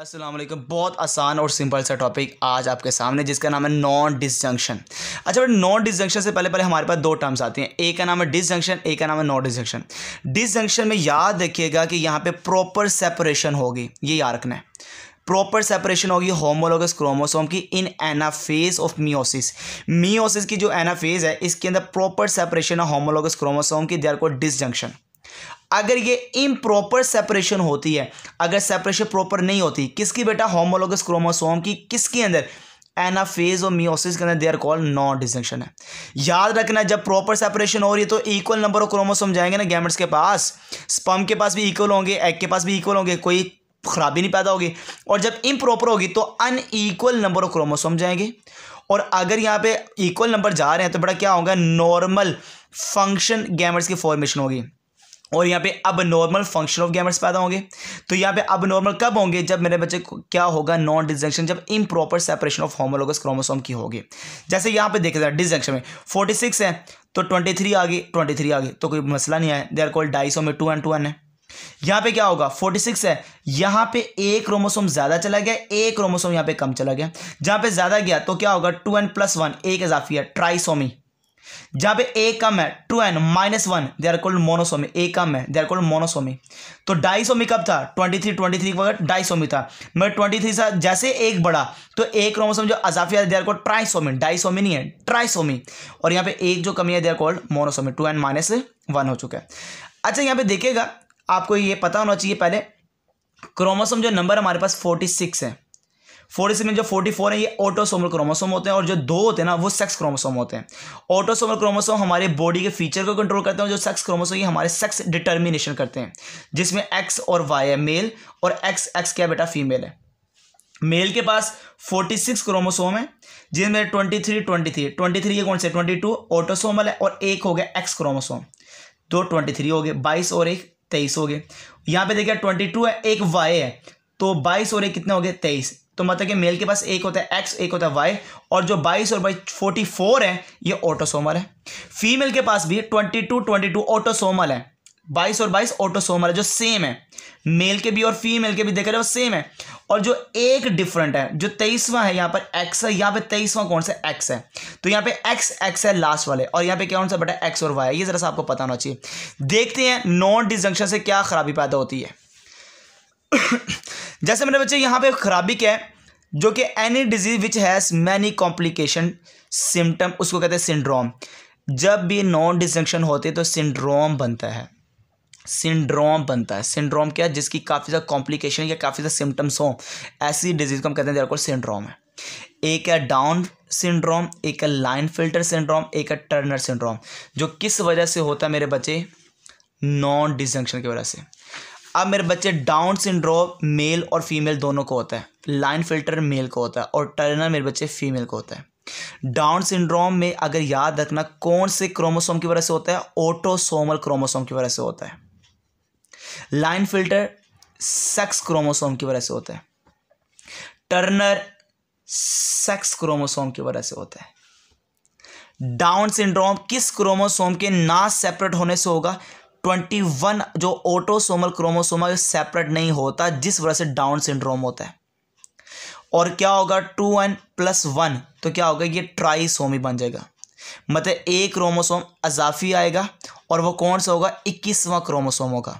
असलम बहुत आसान और सिंपल सा टॉपिक आज आपके सामने जिसका नाम है नॉन डिसजंक्शन अच्छा बट नॉन डिसजंक्शन से पहले पहले हमारे पास दो टर्म्स आते हैं एक का नाम है डिसजंक्शन एक का नाम है नॉन डिसजंक्शन डिसजंक्शन में याद रखिएगा कि यहाँ पे प्रॉपर सेपरेशन होगी ये याद रखना है प्रॉपर सेपरेशन होगी होमोलोगस क्रोमोसोम की in anaphase of meiosis meiosis की जो एनाफेज है इसके अंदर प्रॉपर सेपरेशन है होमोलोगस क्रोमोसोम की देर को डिसजंक्शन अगर ये इम्प्रॉपर सेपरेशन होती है अगर सेपरेशन प्रॉपर नहीं होती किसकी बेटा होमोलोगस क्रोमोसोम की किसके अंदर एनाफेज और मियोसिस के अंदर they are called non disjunction है याद रखना जब प्रॉपर सेपरेशन हो रही है तो इक्वल नंबर ऑफ क्रोमोसोम जाएंगे ना गैमेट्स के पास स्पम के पास भी इक्वल होंगे एग के पास भी इक्वल होंगे कोई खराबी नहीं पैदा होगी और जब इम्प्रॉपर होगी तो अनईक्वल नंबर ऑफ क्रोमोसोम जाएंगे और अगर यहाँ पे इक्वल नंबर जा रहे हैं तो बेटा क्या होगा नॉर्मल फंक्शन गैमेट्स की फॉर्मेशन होगी और यहाँ पे अब नॉर्मल फंक्शन ऑफ गैमेट्स पैदा होंगे तो यहाँ पे अब नॉर्मल कब होंगे जब मेरे बच्चे को क्या होगा नॉन डिजंक्शन जब improper separation of homologous chromosome की होगी जैसे यहाँ पे देखे जाए डिजंक्शन में 46 है तो 23 आ गई 23 आ गई तो कोई मसला नहीं आया they are called disomy two and two N है यहाँ पे क्या होगा 46 है यहाँ पे एक क्रोमोसोम ज्यादा चला गया एक क्रोमोसोम यहाँ पे कम चला गया जहाँ पे ज्यादा गया तो क्या होगा टू एन प्लस वन एक इजाफी है ट्राइसोमी जब ए कम है two N minus one they are called monosomy ए कम है दे आर कोल्ड मोनोसोमी तो डाइसोमी कब था ट्वेंटी थ्री ट्वेंटी थ्री वगैरह डाइसोमी था मगर ट्वेंटी थ्री था जैसे एक बढ़ा तो एक क्रोमोसोम जो अजाफी है they are called trisomy disomy नहीं है ट्राइसोमी और यहाँ पे एक जो कमी है they are called monosomy two N minus one हो चुका है अच्छा यहाँ पे देखिएगा आपको ये पता होना चाहिए पहले क्रोमोसोम जो नंबर हमारे पास फोर्टी सिक्स है फोर्टी में जो फोर्टी फोर है ये ऑटोसोमल क्रोमोसोम होते हैं और जो दो होते हैं ना वो सेक्स क्रोमोसोम होते हैं ऑटोसोमल क्रोमोसोम हमारे बॉडी के फीचर को कंट्रोल करते हैं जो सेक्स क्रोमोसोम ये हमारे सेक्स डिटर्मिनेशन करते हैं जिसमें एक्स और वाई है मेल और एक्स एक्स क्या बेटा फीमेल है मेल के पास फोर्टी सिक्स क्रोमोसोम है जिनमें twenty three twenty three twenty three ये कौन से ट्वेंटी टू ऑटोसोमल है और एक हो गया एक्स क्रोमोसोम दो ट्वेंटी थ्री हो गए बाईस और एक तेईस हो गए यहाँ पे देखिए ट्वेंटी टू है एक वाई है तो बाईस और एक कितने हो गए तेईस तो मतलब कि मेल के पास एक होता है एक्स एक होता है वाई और जो बाईस और बाई फोर्टी फोर है ये ऑटोसोमल है फीमेल के पास भी twenty two twenty two autosomal है बाईस और बाईस ऑटोसोमल है जो सेम है मेल के भी और फीमेल के भी देखा जाए सेम तो है और जो एक डिफरेंट है जो तेईसवां है यहाँ पर एक्स है यहाँ पे तेईसवां कौन सा एक्स है तो यहाँ पे एक्स एक्स है लास्ट वाले और यहाँ पे क्या कौन सा बेटा एक्स और वाई है ये जरा सा आपको पता होना चाहिए देखते हैं नॉन डिजंक्शन से क्या खराबी पैदा होती है जैसे मेरे बच्चे यहाँ पे खराबी क्या है जो कि any disease which has many complication symptom उसको कहते हैं सिंड्रोम जब भी नॉन डिजंक्शन होती है तो सिंड्रोम बनता है सिंड्रोम बनता है सिंड्रोम क्या है जिसकी काफ़ी ज़्यादा कॉम्प्लिकेशन या काफ़ी ज़्यादा सिम्टम्स हों ऐसी डिजीज़ को हम कहते हैं जरा सिंड्रोम है एक है डाउन सिंड्रोम एक है लाइन फिल्टर सिंड्रोम एक है टर्नर सिंड्रोम जो किस वजह से होता है मेरे बच्चे नॉन डिजंक्शन की वजह से अब मेरे बच्चे डाउन सिंड्रोम मेल और फीमेल दोनों को होता है लाइन फिल्टर मेल को होता है और टर्नर मेरे बच्चे फीमेल को होता है डाउन सिंड्रोम में अगर याद रखना कौन से क्रोमोसोम की वजह से होता है ऑटोसोमल क्रोमोसोम की वजह से होता है लाइन फिल्टर सेक्स क्रोमोसोम की वजह से होता है टर्नर सेक्स क्रोमोसोम की वजह से होता है डाउन सिंड्रोम किस क्रोमोसोम के ना सेपरेट होने से होगा ट्वेंटी वन जो ऑटोसोमल क्रोमोसोमा सेपरेट नहीं होता जिस वजह से डाउन सिंड्रोम होता है और क्या होगा टू एन प्लस वन तो क्या होगा ये ट्राईसोमी बन जाएगा मतलब एक क्रोमोसोम अजाफी आएगा और वो कौन सा होगा इक्कीसवां क्रोमोसोम होगा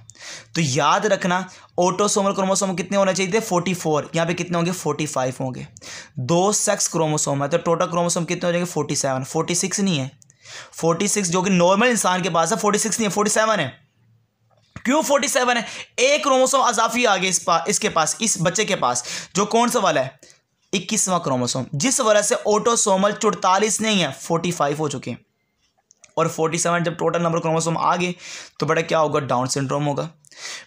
तो याद रखना ऑटोसोमल क्रोमोसोम कितने होने चाहिए थे फोर्टी फोर यहाँ पर कितने होंगे फोर्टी फाइव होंगे दो सेक्स क्रोमोसोम है तो टोटल क्रोमोसोम कितने हो जाएंगे फोर्टी सेवन फोर्टी सिक्स नहीं है फोर्टी सिक्स जो कि नॉर्मल इंसान के पास है फोर्टी सिक्स नहीं है फोर्टी सेवन है क्यों फोर्टी सेवन है एक क्रोमोसोम अजाफी आ गया इस पा, इसके पास इस बच्चे के पास जो कौन सा वाला है इक्कीसवां क्रोमोसोम जिस वजह से ऑटोसोमल चुड़तालीस नहीं है फोर्टी फाइव हो चुके हैं और फोर्टी सेवन जब टोटल नंबर क्रोमोसोम आ गए तो बेटा क्या होगा डाउन सिंड्रोम होगा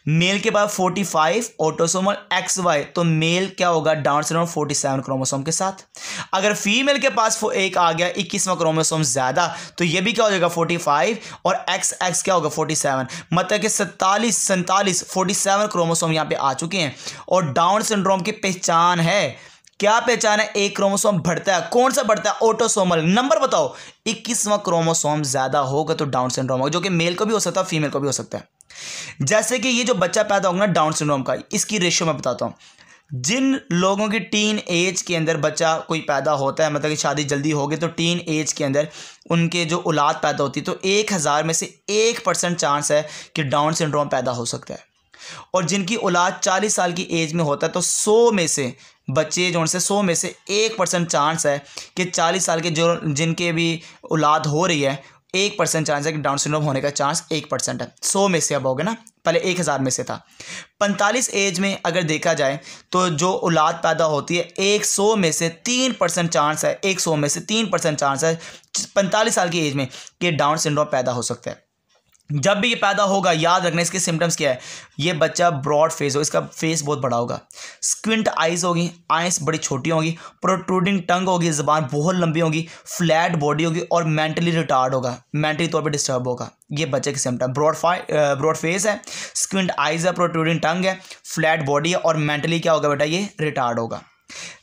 मेल के बाद 45 ऑटोसोमल एक्स वाई तो मेल क्या होगा डाउन सिंड्रोम 47 क्रोमोसोम के साथ अगर फीमेल के पास एक आ गया इक्कीसवा क्रोमोसोम ज़्यादा तो ये भी क्या हो जाएगा 45 और एक्स एक्स क्या होगा 47 मतलब कि सैतालीस सैंतालीस 47 क्रोमोसोम यहाँ पे आ चुके हैं और डाउन सिंड्रोम की पहचान है क्या पहचान है एक क्रोमोसोम बढ़ता है कौन सा बढ़ता है ऑटोसोमल नंबर बताओ इक्कीसवा क्रोमोसोम ज़्यादा होगा तो डाउन सिंड्रोम होगा जो कि मेल को भी हो सकता है फीमेल को भी हो सकता है जैसे कि ये जो बच्चा पैदा होगा ना डाउन सिंड्रोम का इसकी रेशियो मैं बताता हूँ जिन लोगों की टीन एज के अंदर बच्चा कोई पैदा होता है मतलब कि शादी जल्दी होगी तो टीन एज के अंदर उनके जो औलाद पैदा होती है तो एक हज़ार में से एक परसेंट चांस है कि डाउन सिंड्रोम पैदा हो सकता है और जिनकी औलाद चालीस साल की एज में होता है तो सौ में से बच्चे जो उनसे सौ में से एक परसेंट चांस है कि चालीस साल के जो जिनके भी औलाद हो रही है एक परसेंट चांस है कि डाउन सिंड्रोम होने का चांस एक परसेंट है सौ में से अब हो गया ना पहले एक हज़ार में से था पैंतालीस एज में अगर देखा जाए तो जो औलाद पैदा होती है एक सौ में से तीन परसेंट चांस है एक सौ में से तीन परसेंट चांस है पैंतालीस साल की एज में कि डाउन सिंड्रोम पैदा हो सकता है जब भी ये पैदा होगा याद रखना इसके सिम्टम्स क्या है ये बच्चा ब्रॉड फेस हो इसका फेस बहुत बड़ा होगा स्क्विंट आइज होगी आइस बड़ी छोटी होगी प्रोट्रूडिंग टंग होगी ज़बान बहुत लंबी होगी फ्लैट बॉडी होगी और मेंटली रिटार्ड होगा मेंटली तौर पे डिस्टर्ब होगा ये बच्चे के सिम्टम ब्रॉड ब्रॉड फेस है स्क्विंट आइज है प्रोट्रूडिंग टंग है फ्लैट बॉडी है और मेंटली क्या होगा बेटा ये रिटार्ड होगा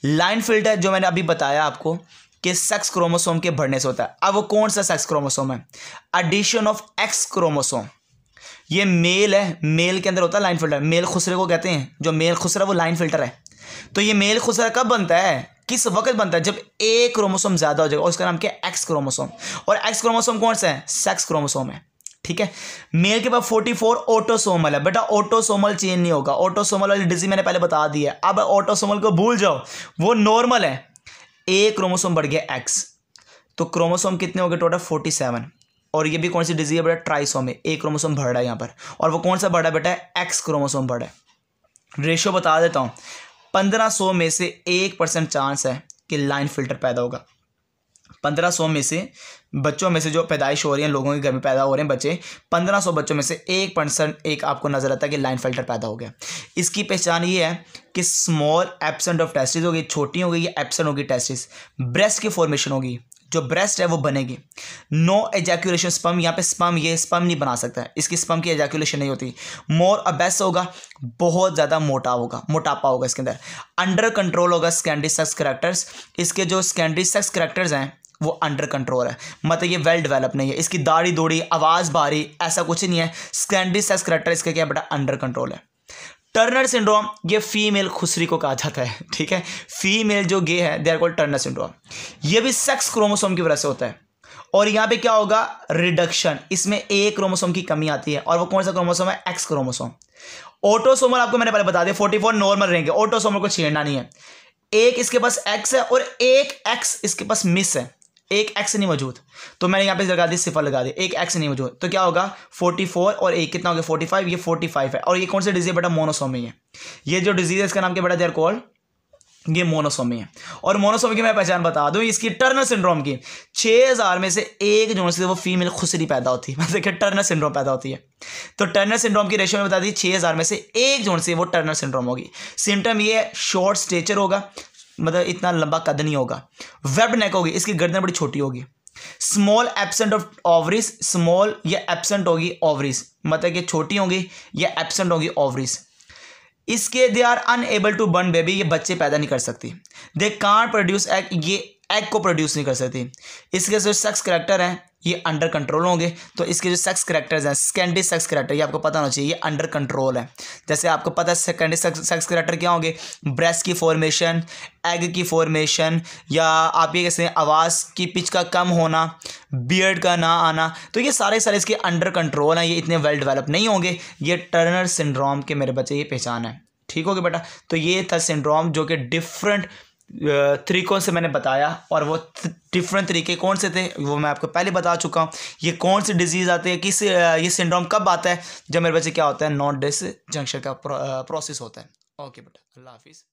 लाइन फिल्टर जो मैंने अभी बताया आपको कि सेक्स क्रोमोसोम के बढ़ने से होता है अब वो कौन सा सेक्स क्रोमोसोम है एडिशन ऑफ एक्स क्रोमोसोम ये मेल है मेल के अंदर होता है लाइन फिल्टर मेल खुसरे को कहते हैं जो मेल खुसरा वो लाइन फिल्टर है तो ये मेल खुसरा कब बनता है किस वक्त बनता है जब ए क्रोमोसोम ज़्यादा हो जाएगा उसका नाम क्या एक्स क्रोमोसोम और एक्स क्रोमोसोम कौन सा है सेक्स क्रोमोसोम है ठीक है मेल के पास 44 ऑटोसोमल है बेटा ऑटोसोमल चेंज नहीं होगा ऑटोसोमल वाली डिजीज मैंने पहले बता दी है अब ऑटोसोमल को भूल जाओ वो नॉर्मल है ए क्रोमोसोम बढ़ गया एक्स तो क्रोमोसोम कितने हो गए टोटल फोर्टी सेवन और ये भी कौन सी डिजीज है बेटा ट्राइसोम है ए क्रोमोसोम बढ़ रहा है यहाँ पर और वो कौन सा बढ़ा बेटा एक्स क्रोमोसोम बढ़ है रेशो बता देता हूँ पंद्रह सौ में से एक परसेंट चांस है कि लाइन फिल्टर पैदा होगा पंद्रह सौ में से बच्चों में से जो पैदाइश हो रही है लोगों के घर में पैदा हो रहे हैं बच्चे पंद्रह सौ बच्चों में से एक परसेंट एक आपको नजर आता है कि लाइन फिल्टर पैदा हो गया इसकी पहचान ये है कि स्मॉल एबसेंट ऑफ टेस्टिस होगी छोटी होगी या एबसेंट होगी टेस्टिस ब्रेस्ट की फॉर्मेशन होगी जो ब्रेस्ट है वो बनेगी नो एजैक्यूलेशन स्पम यहाँ पे स्पम ये स्पम नहीं बना सकता है इसकी स्पम की एजैक्यूलेशन नहीं होती मोर अबेस होगा बहुत ज़्यादा मोटा होगा मोटापा होगा इसके अंदर अंडर कंट्रोल होगा सेकेंडरी सेक्स करेक्टर्स इसके जो सेकेंडरी सेक्स करेक्टर्स हैं वो अंडर कंट्रोल है मतलब ये वेल डेवलप नहीं है इसकी दाढ़ी दूड़ी आवाज़ भारी ऐसा कुछ नहीं है सेकेंडरी सेक्स करेक्टर इसका क्या बेटा अंडर कंट्रोल है टर्नर सिंड्रोम ये फीमेल खुसरी को कहा जाता है ठीक है फीमेल जो गे है they are called Turner syndrome ये भी सेक्स क्रोमोसोम की वजह से होता है और यहाँ पे क्या होगा रिडक्शन इसमें ए क्रोमोसोम की कमी आती है और वो कौन सा क्रोमोसोम है एक्स क्रोमोसोम ऑटोसोमल आपको मैंने पहले बता दिया फोर्टी फोर नॉर्मल रहेंगे ऑटोसोमल को छेड़ना नहीं है एक इसके पास एक्स है और एक एक्स इसके पास मिस है एक एक्स नहीं मौजूद तो मैंने यहाँ पे लगा दी सिफर लगा दी एक एक्स नहीं मौजूद तो क्या होगा 44 और एक कितना हो गया 45 ये 45 है और ये कौन से डिजीज बेटा मोनोसोमी है ये जो डिजीज है इसका नाम क्या बेटा देर कॉल्ड ये मोनोसोमी है और मोनोसोमी की मैं पहचान बता दूं इसकी टर्नर सिंड्रोम की छः हज़ार में से एक जो वो फीमेल खुसरी पैदा होती है मतलब टर्नर सिंड्रोम पैदा होती है तो टर्नर सिंड्रोम की रेशियो में बता दी छः हज़ार में से एक जो वो टर्नर सिंड्रोम होगी सिम्टम ये शॉर्ट स्टेचर होगा मतलब इतना लंबा कद नहीं होगा वेब नेक होगी इसकी गर्दन बड़ी छोटी होगी small absent of ovaries small या एबसेंट होगी ओवरीज मतलब कि छोटी होगी या एबसेंट होगी ओवरीज इसके they are unable to burn baby ये बच्चे पैदा नहीं कर सकती दे कांट प्रोड्यूस एग ये एग को प्रोड्यूस नहीं कर सकती इसके जो सेक्स करेक्टर हैं ये अंडर कंट्रोल होंगे तो इसके जो सेक्स करेक्टर्स हैं सेकेंडरी सेक्स करेक्टर ये आपको पता होना चाहिए ये अंडर कंट्रोल है जैसे आपको पता है सेकेंडरी सेक्स करेक्टर क्या होंगे ब्रेस्ट की फॉर्मेशन एग की फॉर्मेशन या आप ये कैसे आवाज़ की पिच का कम होना बियर्ड का ना आना तो ये सारे सारे इसके अंडर कंट्रोल हैं ये इतने वेल डेवलप नहीं होंगे ये टर्नर सिंड्रोम के मेरे बच्चे ये पहचान है ठीक हो गया बेटा तो ये था सिंड्रोम जो कि डिफरेंट त्रिकोण से मैंने बताया और वो डिफरेंट तरीके कौन से थे वो मैं आपको पहले बता चुका हूँ ये कौन सी डिजीज़ आती है किस ये सिंड्रोम कब आता है जब मेरे बच्चे क्या होता है नॉन डिस जंक्शन का प्रोसेस होता है ओके बेटा अल्लाह हाफिज़